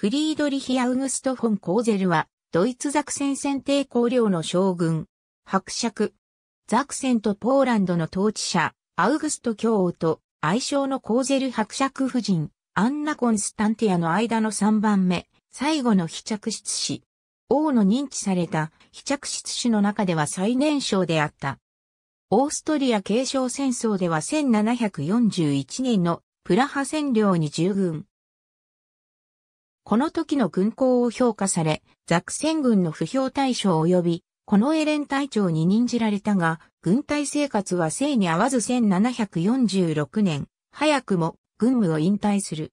フリードリヒ・アウグスト・フォン・コーゼルは、ドイツザクセン戦帝公領の将軍、伯爵。ザクセンとポーランドの統治者、アウグスト教王と、愛称のコーゼル伯爵夫人、アンナ・コンスタンティアの間の3番目、最後の被着室氏。王の認知された被着室氏の中では最年少であった。オーストリア継承戦争では1741年のプラハ占領に従軍。この時の軍功を評価され、ザクセン軍の不評対象及び、このエレン隊長に任じられたが、軍隊生活は生に合わず1746年、早くも軍務を引退する。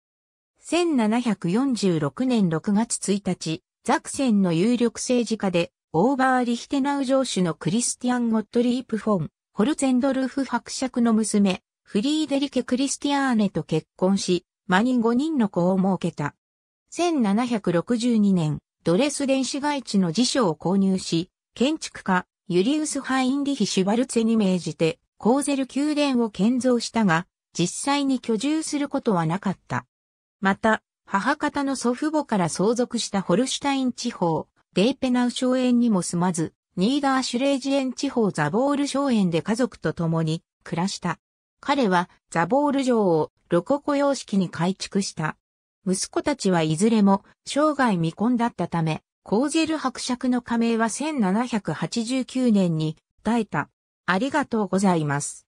1746年6月1日、ザクセンの有力政治家で、オーバー・リヒテナウ上主のクリスティアン・ゴットリープ・フォン、ホルツェンドルフ伯爵の娘、フリーデリケ・クリスティアーネと結婚し、間に5人の子を設けた。1762年、ドレスデン市街地の辞書を購入し、建築家、ユリウス・ハインリヒ・シュバルツェに命じて、コーゼル宮殿を建造したが、実際に居住することはなかった。また、母方の祖父母から相続したホルシュタイン地方、デーペナウ荘園にも住まず、ニーダーシュレージエン地方ザボール荘園で家族と共に暮らした。彼はザボール城をロココ様式に改築した。息子たちはいずれも生涯未婚だったため、コーゼル伯爵の加盟は1789年に耐えた。ありがとうございます。